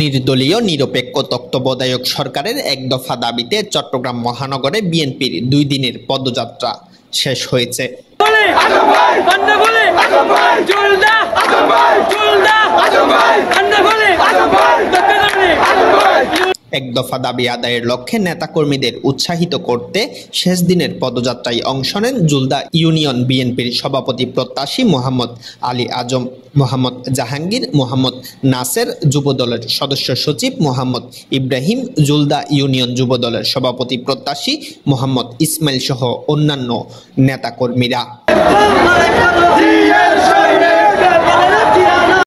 নির্দলীয় নিরপেক্ষ তত্ত্বাবধায়ক সরকারের এক দফা দাবিতে চট্টগ্রাম মহানগরে বিএনপির দুই দিনের পদযাত্রা শেষ হয়েছে এক দফা দাবি আদায়ের লক্ষ্যে নেতাকর্মীদের উৎসাহিত করতে শেষ দিনের পদযাত্রায় অংশ নেন জুলদা ইউনিয়ন বিএনপির সভাপতি প্রত্যাশী মোহাম্মদ আলী আজম মোহাম্মদ জাহাঙ্গীর মোহাম্মদ নাসের যুবদলের সদস্য সচিব মোহাম্মদ ইব্রাহিম জুলদা ইউনিয়ন যুবদলের সভাপতি প্রত্যাশী মোহাম্মদ ইসমাইল সহ অন্যান্য নেতাকর্মীরা